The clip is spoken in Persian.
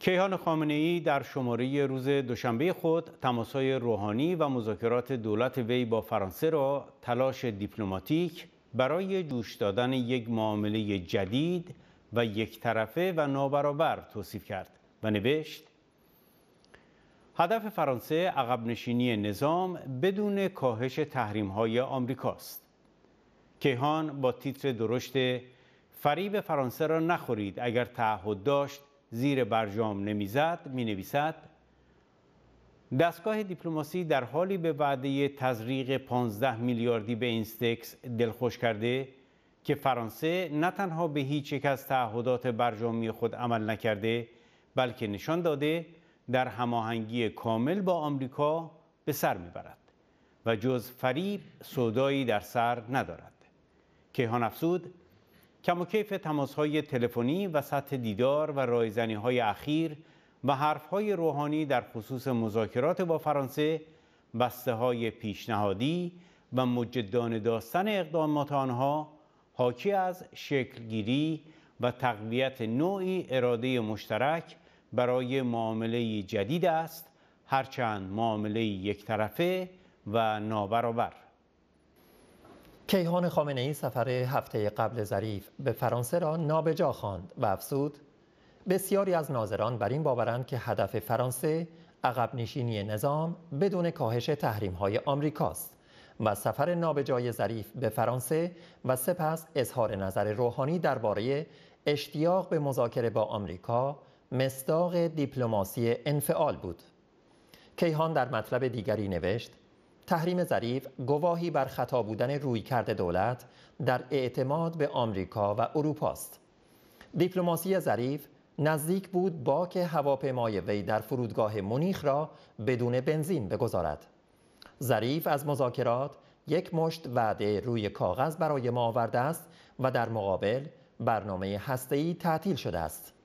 کیهان خامنه ای در شماره روز دوشنبه خود تماسهای روحانی و مذاکرات دولت وی با فرانسه را تلاش دیپلماتیک برای جوش دادن یک معامله جدید و یک طرفه و نابرابر توصیف کرد و نوشت هدف فرانسه عقب نشینی نظام بدون کاهش تحریم های آمریکاست. کیهان با تیتر درشت فریب فرانسه را نخورید اگر تعهد داشت زیر برجام نمیزد می نویسد دستگاه دیپلماسی در حالی به وعده تزریق 15 میلیاردی به اینستکس دلخوش کرده که فرانسه نه تنها به هیچ یک از تعهدات برجامی خود عمل نکرده بلکه نشان داده در هماهنگی کامل با آمریکا به سر میبرد و جز فریب سودایی در سر ندارد کیهان افسود کم و کیف تماس های تلفنی و سطح دیدار و رایزنی های اخیر و حرف های روحانی در خصوص مذاکرات با فرانسه بسته های پیشنهادی و مجدان داستن اقدامات آنها حاکی از شکلگیری و تقویت نوعی اراده مشترک برای معامله جدید است هرچند معامله یک طرفه و نابرابر کیهان خامنه ای سفر هفته قبل ظریف به فرانسه را نابجا خواند و افسود بسیاری از ناظران بر این باورند که هدف فرانسه عقب نشینی نظام بدون کاهش تحریم های آمریکاست و سفر نابجای ظریف به فرانسه و سپس اظهار نظر روحانی درباره اشتیاق به مذاکره با آمریکا مصداق دیپلماسی انفعال بود کیهان در مطلب دیگری نوشت تحریم ظریف گواهی بر خطا بودن رویکرد دولت در اعتماد به آمریکا و اروپا است. دیپلماسی ظریف نزدیک بود باک هواپیمای وی در فرودگاه مونیخ را بدون بنزین بگذارد. ظریف از مذاکرات یک مشت وعده روی کاغذ برای ما آورده است و در مقابل برنامه هسته‌ای تعطیل شده است.